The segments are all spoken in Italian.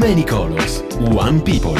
Many Colors, One People.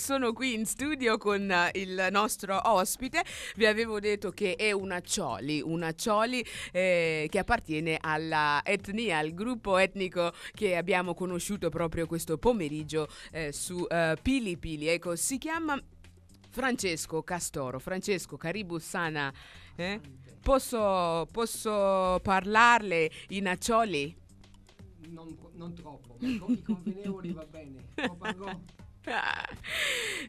Sono qui in studio con eh, il nostro ospite, vi avevo detto che è una Cioli, una Cioli eh, che appartiene alla etnia, al gruppo etnico che abbiamo conosciuto proprio questo pomeriggio eh, su eh, Pili Pili, ecco si chiama Francesco Castoro, Francesco Caribussana, eh? posso, posso parlarle in accioli? Non, non troppo, ma i convenevoli va bene.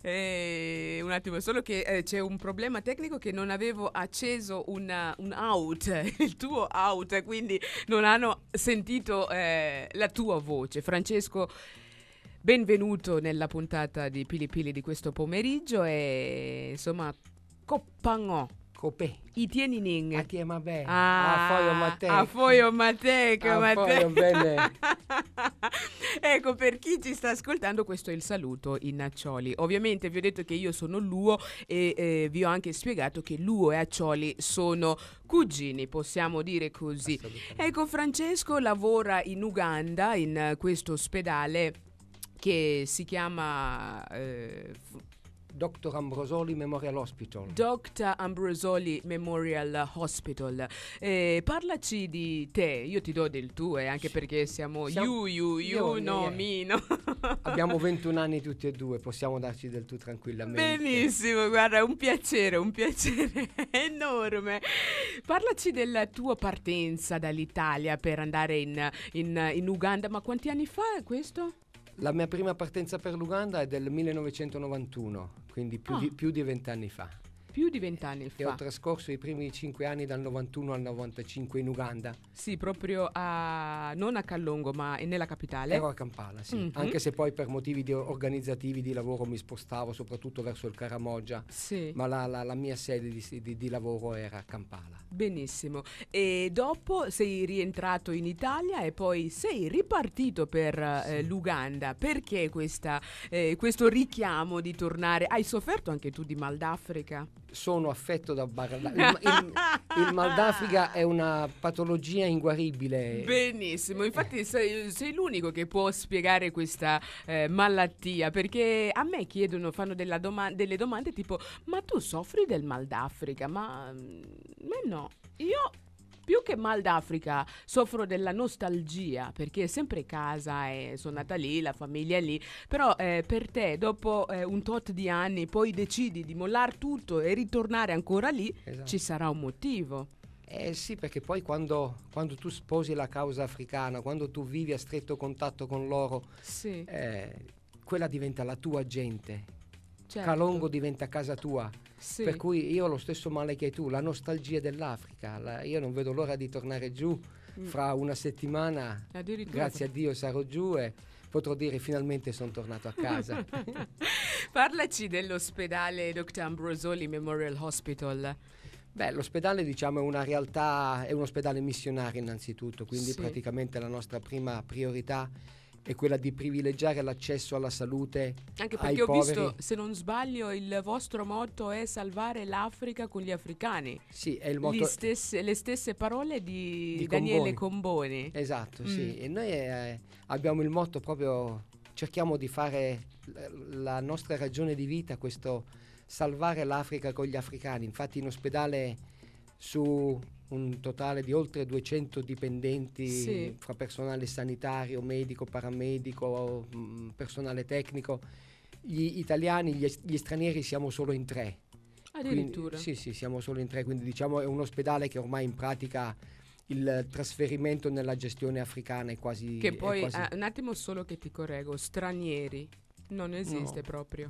eh, un attimo, solo che eh, c'è un problema tecnico che non avevo acceso una, un out, il tuo out, quindi non hanno sentito eh, la tua voce. Francesco Benvenuto nella puntata di Pili Pili di questo pomeriggio e insomma Coppangò. Copè. I tieni ning. A ti ma bene. Ah, a foio matec. A foio matec. A bene. ecco, per chi ci sta ascoltando, questo è il saluto in accioli. Ovviamente vi ho detto che io sono Luo e eh, vi ho anche spiegato che Luo e Accioli sono cugini, possiamo dire così. Ecco, Francesco lavora in Uganda, in questo ospedale che si chiama... Eh, Dr. Ambrosoli Memorial Hospital. Dr. Ambrosoli Memorial Hospital. Eh, parlaci di te, io ti do del tuo, eh, anche perché siamo, siamo you, you, you, no, yeah. no. Abbiamo 21 anni tutti e due, possiamo darci del tu tranquillamente. Benissimo, guarda, è un piacere, un piacere enorme. Parlaci della tua partenza dall'Italia per andare in, in, in Uganda, ma quanti anni fa è questo? La mia prima partenza per l'Uganda è del 1991, quindi più, oh. di, di vent'anni fa più di vent'anni fa. E ho trascorso i primi cinque anni dal 91 al 95 in Uganda. Sì, proprio a, non a Callongo, ma nella capitale. Ero a Kampala, sì. Mm-hmm. Anche se poi per motivi di organizzativi di lavoro mi spostavo soprattutto verso il Caramoggia. Sì. Ma la, la, la mia sede di, di, di, lavoro era a Kampala. Benissimo. E dopo sei rientrato in Italia e poi sei ripartito per eh, sì. eh, l'Uganda. Perché questa, eh, questo richiamo di tornare? Hai sofferto anche tu di mal d'Africa? sono affetto da Barla. Il, il, il mal d'Africa è una patologia inguaribile. Benissimo, infatti sei, sei l'unico che può spiegare questa eh, malattia perché a me chiedono, fanno doma- delle domande tipo ma tu soffri del mal d'Africa? Ma, mm, ma no, io più che mal d'Africa soffro della nostalgia perché è sempre casa e eh, sono nata lì, la famiglia è lì, però eh, per te dopo eh, un tot di anni poi decidi di mollare tutto e ritornare ancora lì, esatto. ci sarà un motivo. Eh sì, perché poi quando, quando, tu sposi la causa africana, quando tu vivi a stretto contatto con loro, sì. eh, quella diventa la tua gente, Certo. Calongo diventa casa tua. Sì. Per cui io ho lo stesso male che hai tu, la nostalgia dell'Africa. La, io non vedo l'ora di tornare giù mm. fra una settimana. Grazie a Dio sarò giù e potrò dire finalmente sono tornato a casa. Parlaci dell'ospedale Dr. Ambrosoli Memorial Hospital. Beh, l'ospedale diciamo, è una realtà, è un ospedale missionario innanzitutto, quindi sì. praticamente la nostra prima priorità è è quella di privilegiare l'accesso alla salute. Anche perché ho poveri. visto, se non sbaglio, il vostro motto è salvare l'Africa con gli africani. Sì, è il motto. Stesse, le stesse parole di, di Daniele Comboni. Comboni. Esatto, mm. sì. E noi eh, abbiamo il motto proprio, cerchiamo di fare la nostra ragione di vita, questo salvare l'Africa con gli africani. Infatti in ospedale su un totale di oltre 200 dipendenti sì. fra personale sanitario, medico, paramedico, mh, mm, personale tecnico. Gli italiani, gli, gli stranieri siamo solo in tre. Addirittura? Quindi, sì, sì, siamo solo in tre, quindi diciamo è un ospedale che ormai in pratica il trasferimento nella gestione africana è quasi... Che poi, quasi... Ah, un attimo solo che ti correggo, stranieri, non esiste no. proprio.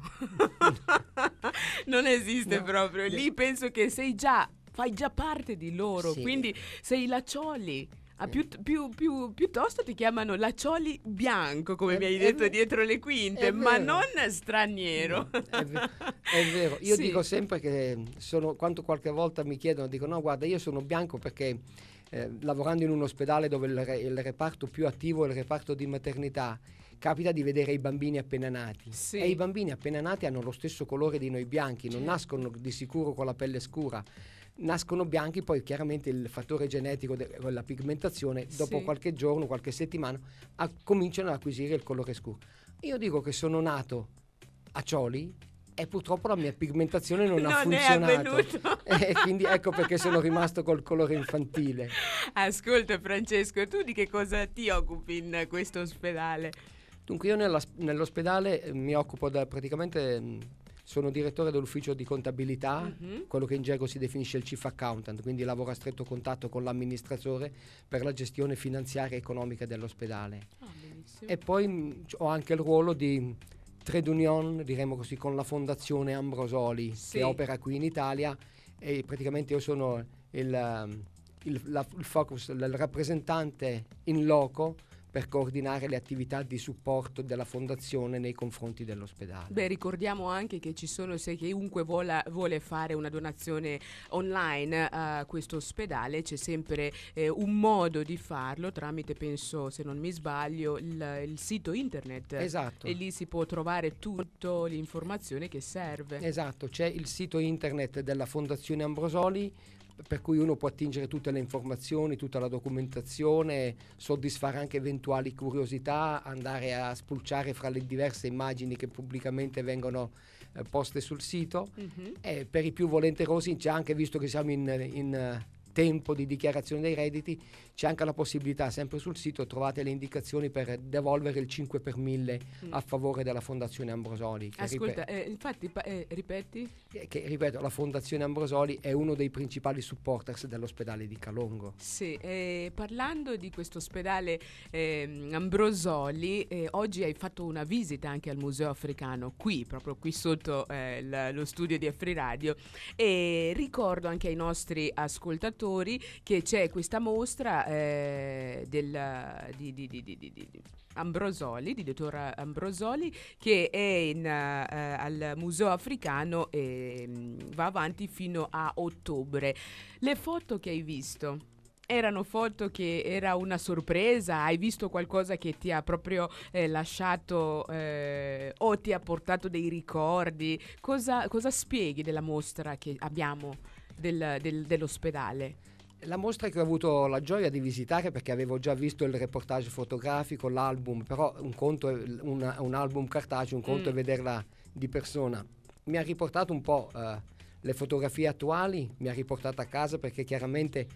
non esiste no. proprio. Lì penso che sei già fai già parte di loro, sì. quindi sei laccioli. Ah, più, più, più, piuttosto ti chiamano Laccioli Bianco, come è, mi hai detto dietro le quinte, ma non straniero. Mm, è vero. È vero. Io sì. dico sempre che sono, quanto qualche volta mi chiedono, dico no, guarda, io sono bianco perché eh, lavorando in un ospedale dove il, re, il reparto più attivo è il reparto di maternità capita di vedere i bambini appena nati. Sì. E i bambini appena nati hanno lo stesso colore di noi bianchi, non nascono di sicuro con la pelle scura nascono bianchi, poi chiaramente il fattore genetico della pigmentazione, dopo sì. qualche giorno, qualche settimana, a, cominciano ad acquisire il colore scuro. Io dico che sono nato a Cioli e purtroppo la mia pigmentazione non, non ha funzionato. e quindi ecco perché sono rimasto col colore infantile. Ascolta Francesco, tu di che cosa ti occupi in questo ospedale? Dunque io nella, nell'ospedale eh, mi occupo da praticamente... Mh, mm, sono direttore dell'ufficio di contabilità, uh-huh. quello che in gergo si definisce il chief accountant, quindi lavoro a stretto contatto con l'amministratore per la gestione finanziaria e economica dell'ospedale. Ah, e poi mh, mm, ho anche il ruolo di trade union, diremmo così, con la fondazione Ambrosoli sì. che opera qui in Italia e praticamente io sono il, mm, il, la, il focus, il rappresentante in loco per coordinare le attività di supporto della fondazione nei confronti dell'ospedale. Beh, ricordiamo anche che ci sono, se chiunque vola, vuole fare una donazione online a questo ospedale, c'è sempre eh, un modo di farlo tramite, penso, se non mi sbaglio, il, il sito internet. Esatto. E lì si può trovare tutta l'informazione che serve. Esatto, c'è il sito internet della Fondazione Ambrosoli per cui uno può attingere tutte le informazioni, tutta la documentazione, soddisfare anche eventuali curiosità, andare a spulciare fra le diverse immagini che pubblicamente vengono eh, poste sul sito. Mm-hmm. E per i più volenterosi c'è anche, visto che siamo in, in tempo di dichiarazione dei redditi, c'è anche la possibilità, sempre sul sito trovate le indicazioni per devolvere il 5 per 1000 mm. a favore della Fondazione Ambrosoli. Ascolta, ripet- eh, infatti eh, ripeti? Che, che, ripeto, la Fondazione Ambrosoli è uno dei principali supporters dell'ospedale di Calongo. Sì, eh, parlando di questo ospedale ehm, Ambrosoli, eh, oggi hai fatto una visita anche al Museo Africano, qui, proprio qui sotto eh, la, lo studio di Afri Radio e ricordo anche ai nostri ascoltatori ascoltatori che c'è questa mostra eh, della, di, di, di, di, Ambrosoli, di dottor Ambrosoli, che è in, eh, al Museo Africano e mm, va avanti fino a ottobre. Le foto che hai visto? erano foto che era una sorpresa, hai visto qualcosa che ti ha proprio eh, lasciato eh, o ti ha portato dei ricordi, cosa, cosa spieghi della mostra che abbiamo? del, del, dell'ospedale. La mostra che ho avuto la gioia di visitare perché avevo già visto il reportage fotografico, l'album, però un conto è un, un album cartaceo, un conto mm. è vederla di persona. Mi ha riportato un po' eh, le fotografie attuali, mi ha riportato a casa perché chiaramente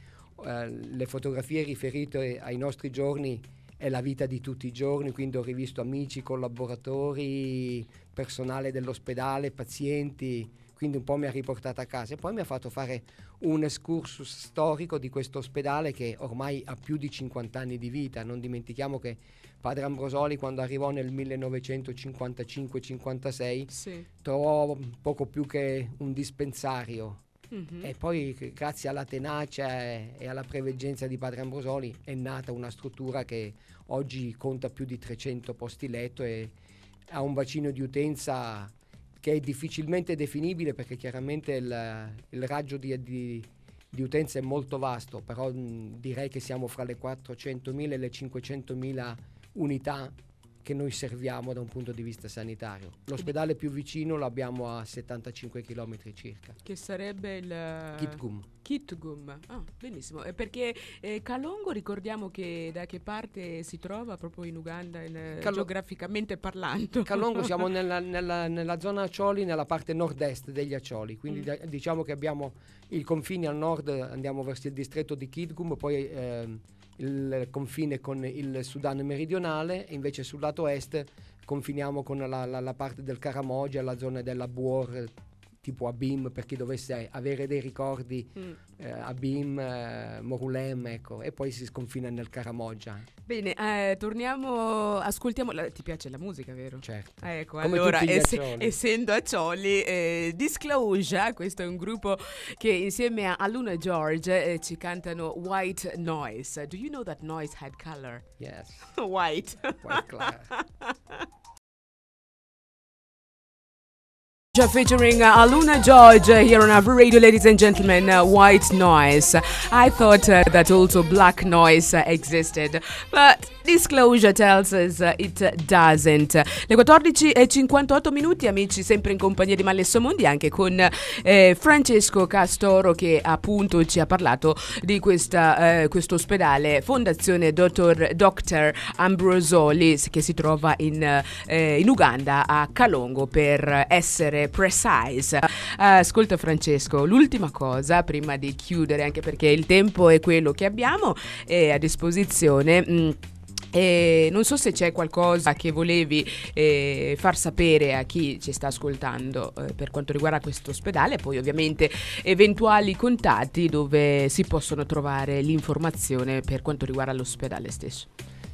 eh, le fotografie riferite ai nostri giorni è la vita di tutti i giorni, quindi ho rivisto amici, collaboratori, personale dell'ospedale, pazienti quindi un po' mi ha riportato a casa e poi mi ha fatto fare un excursus storico di questo ospedale che ormai ha più di 50 anni di vita, non dimentichiamo che padre Ambrosoli quando arrivò nel 1955-56 sì. trovò poco più che un dispensario Mm-hmm. E poi grazie alla tenacia e alla preveggenza di padre Ambrosoli è nata una struttura che oggi conta più di 300 posti letto e ha un bacino di utenza che è difficilmente definibile perché chiaramente il, il raggio di, di, di, utenza è molto vasto, però mh, direi che siamo fra le 400.000 e le 500.000 unità che noi serviamo da un punto di vista sanitario. L'ospedale più vicino l'abbiamo a 75 km circa. Che sarebbe il... Eh, Kitgum. Kitgum, ah, benissimo. perché eh, Calongo ricordiamo che da che parte si trova proprio in Uganda, in, Calo- eh, geograficamente parlando? Calongo siamo nella, nella, nella, zona Acioli, nella parte nord-est degli Acioli. quindi mm. da, diciamo che abbiamo il confine al nord, andiamo verso il distretto di Kitgum, poi... Eh, il confine con il Sudan meridionale e invece sul lato est confiniamo con la, la, la parte del Karamoja, la zona della Buor, tipo Abim per chi dovesse avere dei ricordi mm. eh, Abim, eh, Morulem ecco e poi si sconfina nel Caramoggia bene eh, torniamo ascoltiamo la, ti piace la musica vero? certo ah, ecco Come allora ess- essendo a Cioli eh, Disclosure questo è un gruppo che insieme a Luna George eh, ci cantano White Noise do you know that noise had color? yes white white color featuring uh, Aluna George uh, here on our radio, ladies and gentlemen. Uh, white noise. I thought uh, that also black noise uh, existed, but Disclosure tells us uh, it doesn't. Le 14.58 minuti, amici, sempre in compagnia di Malesso Mondi, anche con eh, Francesco Castoro che appunto ci ha parlato di eh, questo eh, quest ospedale, Fondazione Dottor, Dr. Ambrosoli, che si trova in, eh, in Uganda, a Calongo, per essere è Precise. Eh, ascolta Francesco, l'ultima cosa prima di chiudere, anche perché il tempo è quello che abbiamo eh, a disposizione. Mh, mm, e non so se c'è qualcosa che volevi eh, far sapere a chi ci sta ascoltando eh, per quanto riguarda questo ospedale, poi ovviamente eventuali contatti dove si possono trovare l'informazione per quanto riguarda l'ospedale stesso.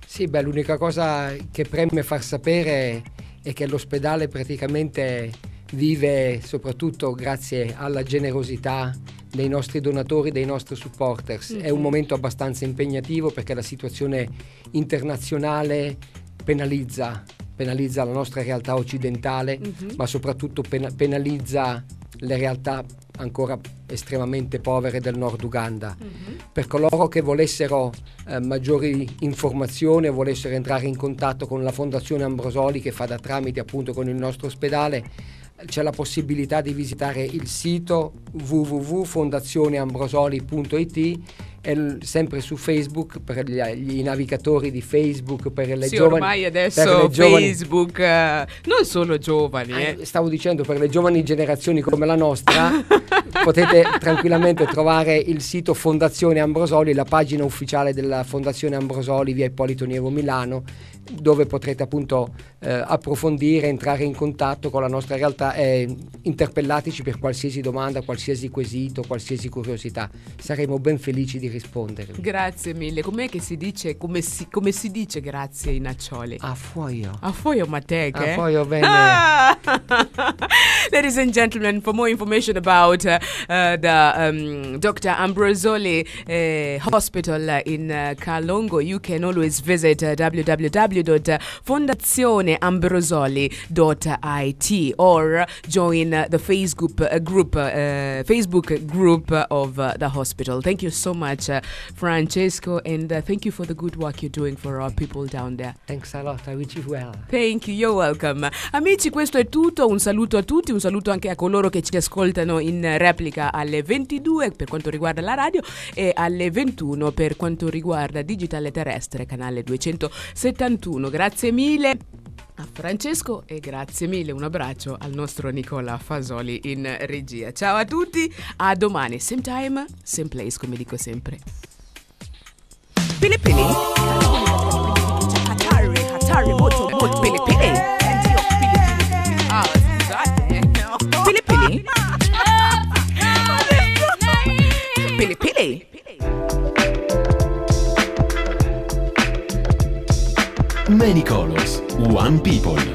Sì, beh, l'unica cosa che preme far sapere è che l'ospedale praticamente vive soprattutto grazie alla generosità dei nostri donatori, dei nostri supporters. Mm-hmm. È un mhm. momento abbastanza impegnativo perché la situazione internazionale penalizza, penalizza la nostra realtà occidentale, mm-hmm. ma soprattutto pena- penalizza le realtà ancora estremamente povere del nord Uganda. Mm-hmm. Per coloro che volessero eh, maggiori informazioni, o volessero entrare in contatto con la Fondazione Ambrosoli che fa da tramite appunto con il nostro ospedale, c'è la possibilità di visitare il sito www.fondazioneambrosoli.it è sempre su Facebook per gli, gli, navigatori di Facebook per le sì, giovani ormai adesso Facebook giovani, eh, non solo giovani ah, eh. stavo dicendo per le giovani generazioni come la nostra potete tranquillamente trovare il sito Fondazione Ambrosoli la pagina ufficiale della Fondazione Ambrosoli via Ippolito Nievo Milano dove potrete appunto eh, approfondire entrare in contatto con la nostra realtà e eh, interpellateci per qualsiasi domanda qualsiasi quesito qualsiasi curiosità saremo ben felici di rispondere. Grazie mille. Com'è che si dice, come si, come si dice grazie in accioli? A fuoio. A fuoio mateche. A fuoio bene. Ah! Ladies and gentlemen, for more information about uh, the um, Dr. Ambrosoli uh, Hospital in uh, Kalongo, you can always visit uh, www.fondazioneambrosoli.it or join the Facebook uh, group, Facebook group of the hospital. Thank you so much much, uh, Francesco, and uh, thank you for the good work you're doing for our people down there. Thanks a lot, I wish you well. Thank you, you're welcome. Amici, questo è tutto. Un saluto a tutti, un saluto anche a coloro che ci ascoltano in replica alle 22 per quanto riguarda la radio e alle 21 per quanto riguarda Digitale Terrestre, canale 271. Grazie mille a Francesco e grazie mille, un abbraccio al nostro Nicola Fasoli in regia. Ciao a tutti, a domani, same time, same place come dico sempre. Pili pili. Hatari, hatari, moto, moto, pili pili. People.